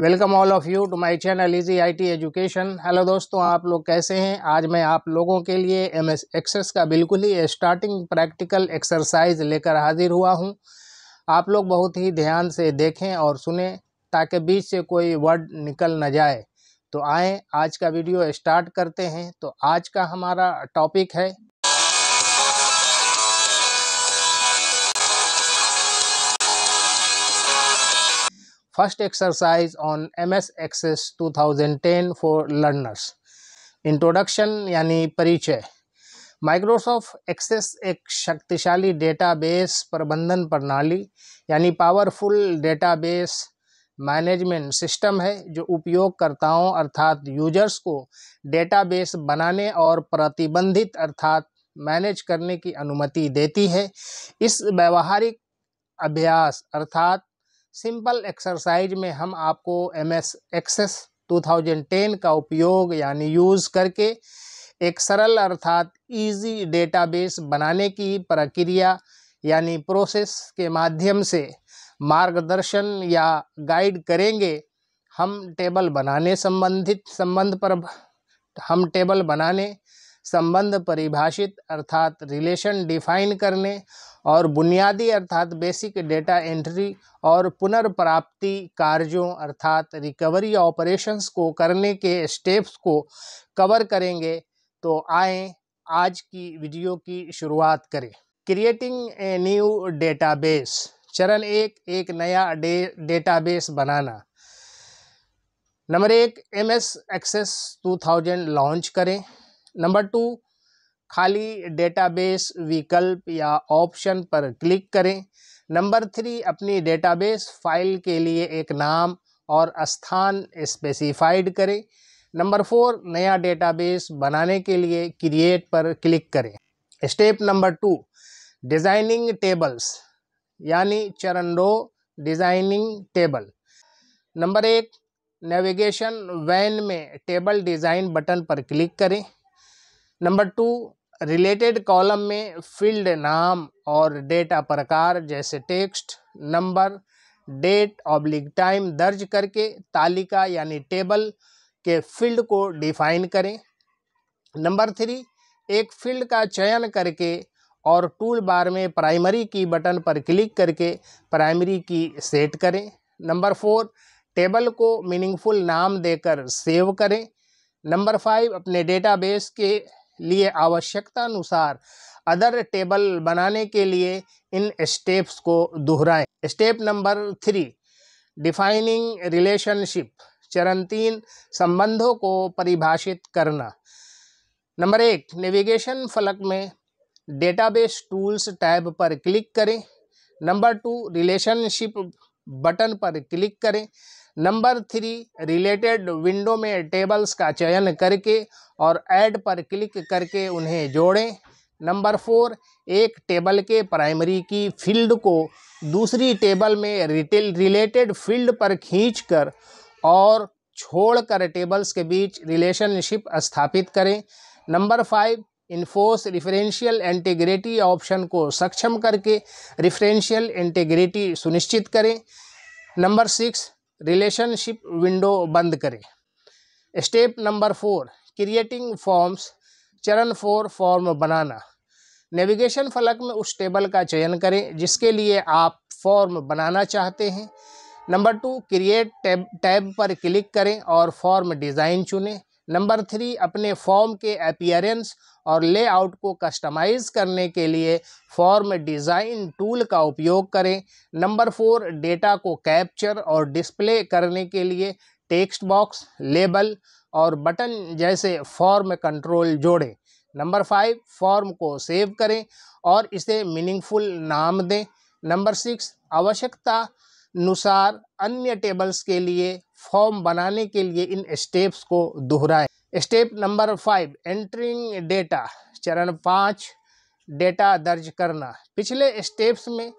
Welcome all of you to my channel easy IT education hello दोस्तों आप लोग कैसे हैं आज मैं आप लोगों के लिए एम एस एक्सेस का बिल्कुल ही स्टार्टिंग प्रैक्टिकल एक्सरसाइज लेकर हाजिर हुआ हूं आप लोग बहुत ही ध्यान से देखें और सुने ताकि बीच से कोई वर्ड निकल न जाए तो आए आज का वीडियो स्टार्ट करते हैं तो आज का हमारा टॉपिक है first exercise on MS Access 2010 for learners. Introduction यानी परिचय माइक्रोसॉफ्ट एक्सेस एक शक्तिशाली डेटाबेस प्रबंधन प्रणाली यानी पावरफुल डेटाबेस मैनेजमेंट सिस्टम है जो उपयोगकर्ताओं अर्थात यूजर्स को डेटाबेस बनाने और प्रतिबंधित अर्थात मैनेज करने की अनुमति देती है इस व्यवहारिक अभ्यास अर्थात सिंपल एक्सरसाइज में हम आपको एम एस एक्सेस टेन का उपयोग यानी यूज़ करके एक सरल अर्थात इजी डेटाबेस बनाने की प्रक्रिया यानी प्रोसेस के माध्यम से मार्गदर्शन या गाइड करेंगे हम टेबल बनाने संबंधित संबंध पर हम टेबल बनाने संबंध परिभाषित अर्थात रिलेशन डिफाइन करने और बुनियादी अर्थात बेसिक डेटा एंट्री और पुनर्प्राप्ति कार्यों अर्थात रिकवरी ऑपरेशंस को करने के स्टेप्स को कवर करेंगे तो आए आज की वीडियो की शुरुआत करें क्रिएटिंग ए न्यू डेटाबेस चरण एक एक नया डे डेटाबेस बनाना नंबर एक M S Access two thousand launch करें नंबर टू खाली डेटाबेस विकल्प या ऑप्शन पर क्लिक करें नंबर थ्री अपनी डेटाबेस फाइल के लिए एक नाम और स्थान स्पेसिफाइड करें नंबर फोर नया डेटाबेस बनाने के लिए क्रिएट पर क्लिक करें step number two designing tables यानी चरण दो डिज़ाइनिंग टेबल नंबर एक नेविगेशन वैन में टेबल डिज़ाइन बटन पर क्लिक करें नंबर टू रिलेटेड कॉलम में फील्ड नाम और डेटा प्रकार जैसे text number date oblique time दर्ज करके तालिका यानी टेबल के फील्ड को डिफाइन करें नंबर थ्री एक फील्ड का चयन करके और टूल बार में प्राइमरी की बटन पर क्लिक करके प्राइमरी की सेट करें नंबर फोर टेबल को मीनिंगफुल नाम देकर सेव करें नंबर फाइव अपने डेटाबेस के लिए आवश्यकता अनुसार अदर टेबल बनाने के लिए इन स्टेप्स को दोहराएं step number three defining relationship चरण तीन संबंधों को परिभाषित करना नंबर एक नेविगेशन फलक में डेटाबेस टूल्स टैब पर क्लिक करें नंबर टू रिलेशनशिप बटन पर क्लिक करें नंबर थ्री रिलेटेड विंडो में टेबल्स का चयन करके और ऐड पर क्लिक करके उन्हें जोड़ें नंबर फोर एक टेबल के प्राइमरी की फील्ड को दूसरी टेबल में रिटेल रिलेटेड फील्ड पर खींचकर और छोड़कर टेबल्स के बीच रिलेशनशिप स्थापित करें number five enforce referential integrity option को सक्षम करके रिफरेंशियल इंटीग्रिटी सुनिश्चित करें नंबर सिक्स रिलेशनशिप विंडो बंद करें step number four creating forms चरण फोर फॉर्म बनाना नेविगेशन फलक में उस टेबल का चयन करें जिसके लिए आप फॉर्म बनाना चाहते हैं number two create tab tab पर क्लिक करें और फॉर्म डिज़ाइन चुनें नंबर थ्री अपने फॉर्म के अपियरेंस और लेआउट को कस्टमाइज़ करने के लिए फॉर्म डिज़ाइन टूल का उपयोग करें नंबर फोर डेटा को कैप्चर और डिस्प्ले करने के लिए टेक्स्ट बॉक्स लेबल और बटन जैसे फॉर्म कंट्रोल जोड़ें नंबर फाइव फॉर्म को सेव करें और इसे मीनिंगफुल नाम दें नंबर सिक्स आवश्यकता अनुसार अन्य टेबल्स के लिए फॉर्म बनाने के लिए इन स्टेप्स को दोहराएं step number five entering data चरण पाँच डेटा दर्ज करना पिछले स्टेप्स में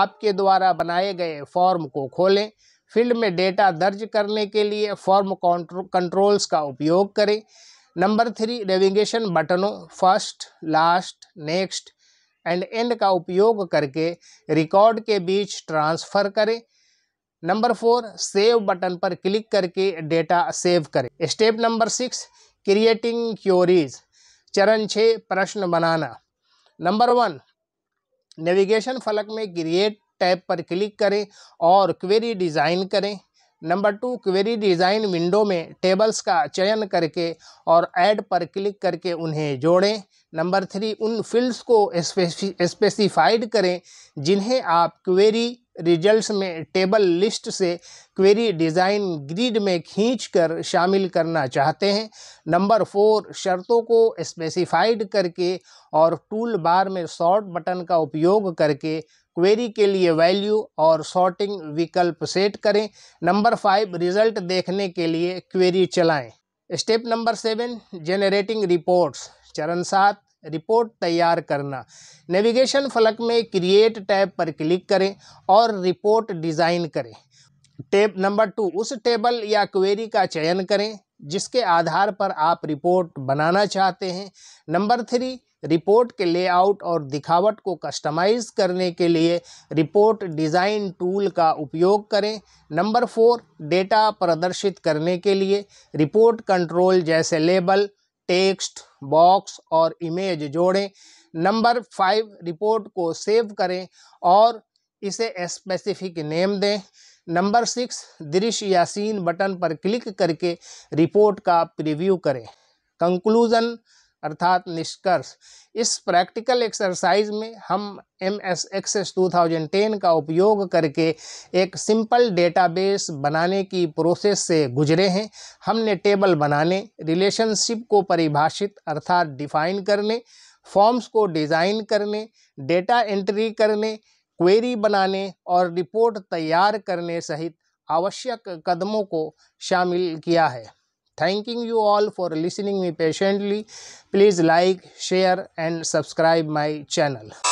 आपके द्वारा बनाए गए फॉर्म को खोलें फील्ड में डेटा दर्ज करने के लिए फॉर्म कंट्रोल्स का उपयोग करें नंबर थ्री नेविगेशन बटनों first last next and end का उपयोग करके रिकॉर्ड के बीच ट्रांसफ़र करें नंबर फोर सेव बटन पर क्लिक करके डेटा सेव करें step number six creating queries चरण छः प्रश्न बनाना नंबर वन नेविगेशन फलक में क्रिएट टैब पर क्लिक करें और क्वेरी डिज़ाइन करें number two query design window में टेबल्स का चयन करके और ऐड पर क्लिक करके उन्हें जोड़ें नंबर थ्री उन फील्ड्स को स्पेसिफाइड करें जिन्हें आप क्वेरी रिजल्ट्स में टेबल लिस्ट से क्वेरी डिज़ाइन ग्रिड में खींचकर शामिल करना चाहते हैं नंबर फोर शर्तों को स्पेसिफाइड करके और टूल बार में सॉर्ट बटन का उपयोग करके क्वेरी के लिए वैल्यू और सॉर्टिंग विकल्प सेट करें नंबर फाइव रिज़ल्ट देखने के लिए क्वेरी चलाएं step number seven generating reports चरण सात रिपोर्ट तैयार करना नेविगेशन फलक में क्रिएट टैब पर क्लिक करें और रिपोर्ट डिज़ाइन करें टेब नंबर टू उस टेबल या क्वेरी का चयन करें जिसके आधार पर आप रिपोर्ट बनाना चाहते हैं नंबर थ्री रिपोर्ट के लेआउट और दिखावट को कस्टमाइज करने के लिए रिपोर्ट डिज़ाइन टूल का उपयोग करें नंबर फोर डेटा प्रदर्शित करने के लिए रिपोर्ट कंट्रोल जैसे लेबल टेक्स्ट बॉक्स और इमेज जोड़ें नंबर फाइव रिपोर्ट को सेव करें और इसे स्पेसिफिक नेम दें नंबर सिक्स दृश्य या सीन बटन पर क्लिक करके रिपोर्ट का प्रीव्यू करें कंक्लूज़न अर्थात निष्कर्ष इस प्रैक्टिकल एक्सरसाइज में हम M S Access two thousand ten का उपयोग करके एक सिंपल डेटाबेस बनाने की प्रोसेस से गुजरे हैं हमने टेबल बनाने रिलेशनशिप को परिभाषित अर्थात डिफाइन करने फॉर्म्स को डिज़ाइन करने डेटा एंट्री करने क्वेरी बनाने और रिपोर्ट तैयार करने सहित आवश्यक कदमों को शामिल किया है thanking you all for listening me patiently please like share and subscribe my channel